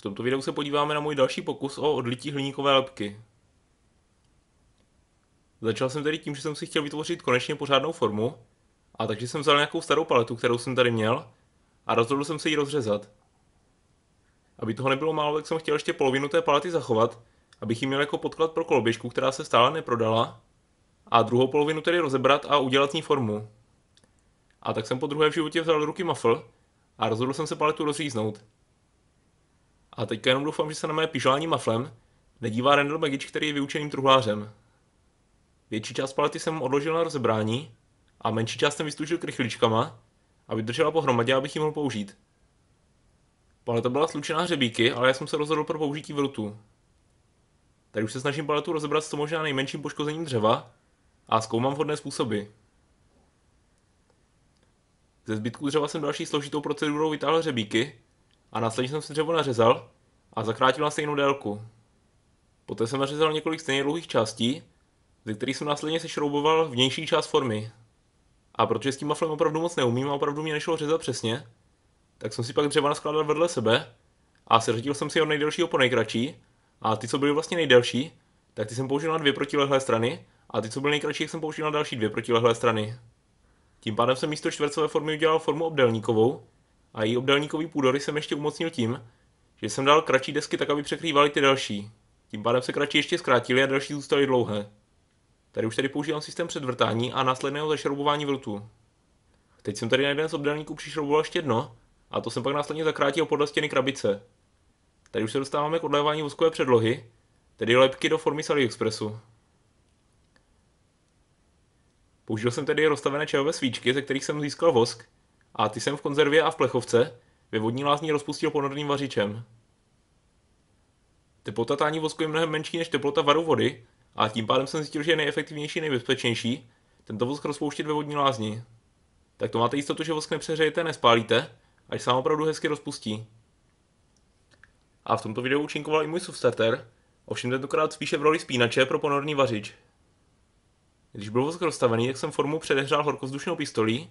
V tomto videu se podíváme na můj další pokus o odlití hliníkové lepky. Začal jsem tedy tím, že jsem si chtěl vytvořit konečně pořádnou formu, a takže jsem vzal nějakou starou paletu, kterou jsem tady měl, a rozhodl jsem se ji rozřezat. Aby toho nebylo málo, tak jsem chtěl ještě polovinu té palety zachovat, abych ji měl jako podklad pro koloběžku, která se stále neprodala, a druhou polovinu tedy rozebrat a udělat z ní formu. A tak jsem po druhé v životě vzal ruky mafl a rozhodl jsem se paletu rozříznout. A teďka jenom doufám, že se na mé pižální maflem nedívá Randall Magic, který je vyučeným truhlářem. Větší část palety jsem odložil na rozebrání a menší část jsem vystužil krychličkama, aby držela pohromadě, abych ji mohl použít. Paleta byla slučená hřebíky, ale já jsem se rozhodl pro použití vrtu. Tady už se snažím paletu rozebrat s co možná nejmenším poškozením dřeva a zkoumám vhodné způsoby. Ze zbytku dřeva jsem další složitou procedurou vytáhl hřebíky a následně jsem si dřevo nařezal a zakrátil na stejnou délku. Poté jsem nařezal několik stejně dlouhých částí, ze kterých jsem následně sešrouboval vnější část formy. A protože s tím maflem opravdu moc neumím a opravdu mě nešlo řezat přesně, tak jsem si pak dřeva naskládal vedle sebe a seřadil jsem si od nejdelšího po nejkratší a ty, co byly vlastně nejdelší, tak ty jsem použil na dvě protilehlé strany a ty, co byly nejkratší, jsem použil na další dvě protilehlé strany. Tím pádem jsem místo čtvercové formy udělal formu obdélníkovou, a její obdelníkový půdory jsem ještě umocnil tím, že jsem dal kratší desky tak, aby překrývaly ty další. Tím pádem se kratší ještě zkrátily a další zůstaly dlouhé. Tady už tedy používám systém předvrtání a následného zašroubování vrtů. Teď jsem tady na jeden z obdelníků přišrouboval ještě dno a to jsem pak následně zakrátil podle stěny krabice. Tady už se dostáváme k odlévání voskové předlohy, tedy lepky do formy Sally Expressu. Použil jsem tedy rozstavené čajové svíčky, ze kterých jsem získal vosk a ty jsem v konzervě a v plechovce. Ve vodní lázní rozpustil ponorným vařičem. Teplota tání vosku je mnohem menší než teplota varu vody, a tím pádem jsem zjistil, že je nejefektivnější, nejbezpečnější tento vosk rozpouštět ve vodní lázni. Tak to máte jistotu, že vosk nepřeřejete, nespálíte, až se opravdu hezky rozpustí. A v tomto videu účinkoval i můj substarter, ovšem tentokrát spíše v roli spínače pro ponorný vařič. Když byl vosk rozstavený, tak jsem formu předehřál horkovzdušnou pistolí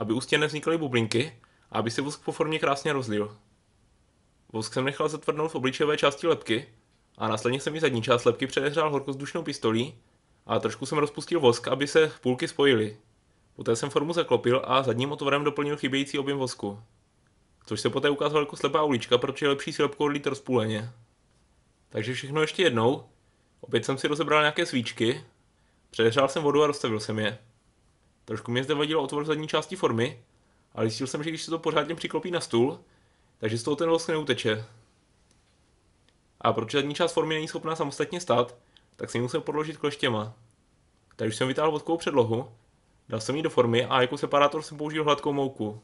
aby ústě nevznikaly bublinky a aby se vosk po formě krásně rozlil. Vosk jsem nechal zatvrdnout v obličejové části lepky a následně jsem i zadní část lepky předehřál horkozdušnou pistolí a trošku jsem rozpustil vosk, aby se půlky spojily. Poté jsem formu zaklopil a zadním otvorem doplnil chybějící objem vosku. Což se poté ukázalo jako slepá ulička, protože je lepší si lepku odlít rozpůleně. Takže všechno ještě jednou. Opět jsem si rozebral nějaké svíčky, předehřál jsem vodu a rozstavil jsem je. Trošku mě zde vadilo otvor zadní části formy, ale zjistil jsem, že když se to pořádně přiklopí na stůl, takže z toho ten vosk neuteče. A protože zadní část formy není schopná samostatně stát, tak jsem ji musel podložit kleštěma. Takže jsem vytáhl vodkovou předlohu, dal jsem ji do formy a jako separátor jsem použil hladkou mouku.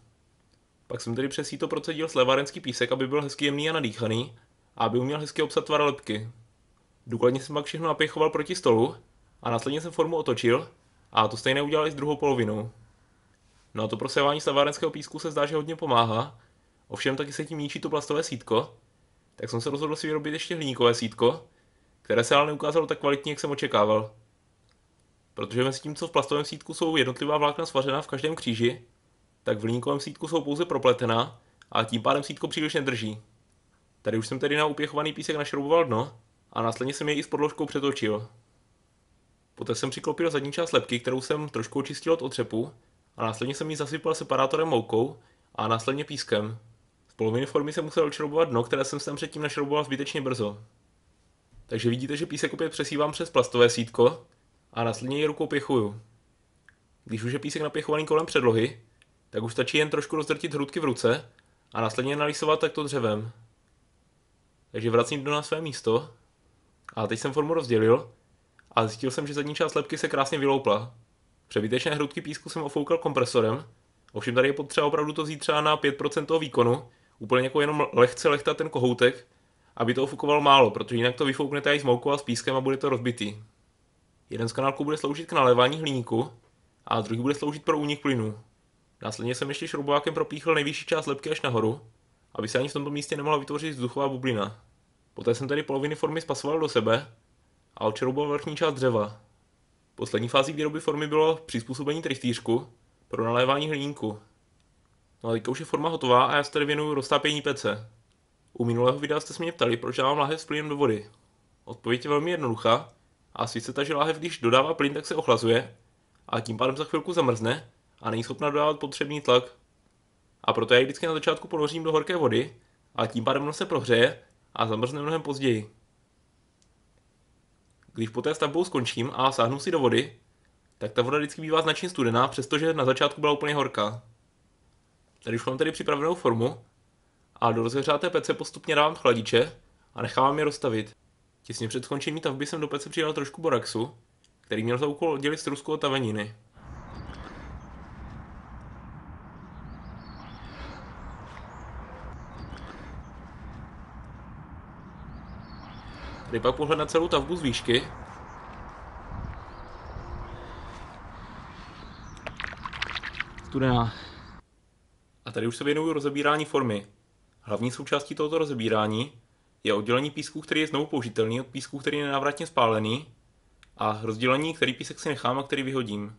Pak jsem tedy přes to procedil slevarenský písek, aby byl hezky jemný a nadýchaný a aby uměl hezky obsat tvar lepky. Důkladně jsem pak všechno napěchoval proti stolu a následně jsem formu otočil a to stejné udělali s druhou polovinou. No a to prosevání slavárenského písku se zdá, že hodně pomáhá, ovšem taky se tím ničí to plastové sítko, tak jsem se rozhodl si vyrobit ještě hliníkové sítko, které se ale neukázalo tak kvalitně, jak jsem očekával. Protože mezi tím, co v plastovém sítku jsou jednotlivá vlákna svařena v každém kříži, tak v hliníkovém sítku jsou pouze propletená a tím pádem sítko příliš nedrží. Tady už jsem tedy na upěchovaný písek našrouboval dno a následně jsem je i s podložkou přetočil. Poté jsem přiklopil zadní část lepky, kterou jsem trošku očistil od otřepu a následně jsem ji zasypal separátorem moukou a následně pískem. Z poloviny formy jsem musel odšroubovat dno, které jsem sem předtím našrouboval zbytečně brzo. Takže vidíte, že písek opět přesívám přes plastové sítko a následně ji rukou pěchuju. Když už je písek napěchovaný kolem předlohy, tak už stačí jen trošku rozdrtit hrudky v ruce a následně nalísovat takto dřevem. Takže vracím do na své místo. A teď jsem formu rozdělil a zjistil jsem, že zadní část lepky se krásně vyloupla. Přebytečné hrudky písku jsem ofoukal kompresorem, ovšem tady je potřeba opravdu to vzít třeba na 5% toho výkonu, úplně jako jenom lehce lechta ten kohoutek, aby to ofukoval málo, protože jinak to vyfouknete i s moukou a s pískem a bude to rozbitý. Jeden z kanálků bude sloužit k nalévání hliníku a druhý bude sloužit pro únik plynu. Následně jsem ještě šroubovákem propíchl nejvyšší část lepky až nahoru, aby se ani v tomto místě nemohla vytvořit vzduchová bublina. Poté jsem tedy poloviny formy spasoval do sebe a odčrouboval vrchní část dřeva. Poslední fází výroby formy bylo přizpůsobení trichtýřku pro nalévání hliníku. No a teďka už je forma hotová a já se tady věnuju roztápění pece. U minulého videa jste se mě ptali, proč dávám láhev s plynem do vody. Odpověď je velmi jednoduchá. A sice ta, že láhev, když dodává plyn, tak se ochlazuje a tím pádem za chvilku zamrzne a není schopna dodávat potřebný tlak. A proto já ji vždycky na začátku ponořím do horké vody a tím pádem ono se prohřeje a zamrzne mnohem později. Když poté stavbou skončím a sáhnu si do vody, tak ta voda vždycky bývá značně studená, přestože na začátku byla úplně horká. Tady už mám tedy připravenou formu a do rozehřáté pece postupně dávám chladiče a nechávám je rozstavit. Těsně před skončením tavby jsem do pece přidal trošku boraxu, který měl za úkol oddělit strusku od taveniny. Dej pak pohled na celou tavbu z výšky. Studená. A tady už se věnuju rozebírání formy. Hlavní součástí tohoto rozebírání je oddělení písku, který je znovu použitelný od písku, který je nenávratně spálený a rozdělení, který písek si nechám a který vyhodím.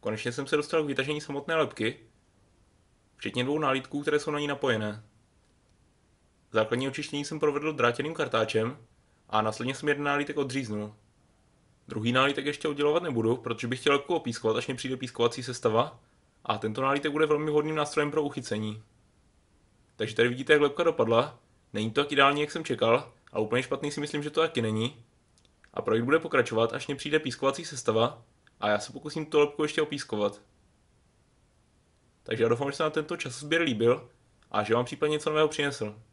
Konečně jsem se dostal k vytažení samotné lepky, včetně dvou nálitků, které jsou na ní napojené. Základní očištění jsem provedl drátěným kartáčem, a následně jsem jeden nálítek odříznul. Druhý nálítek ještě oddělovat nebudu, protože bych chtěl lepku jako opískovat, až mi přijde pískovací sestava. A tento nálítek bude velmi vhodným nástrojem pro uchycení. Takže tady vidíte, jak lepka dopadla. Není to tak ideální, jak jsem čekal, a úplně špatný si myslím, že to taky není. A projekt bude pokračovat, až mi přijde pískovací sestava a já se pokusím tu lepku ještě opískovat. Takže já doufám, že se na tento čas sběr líbil a že vám případně něco nového přinesl.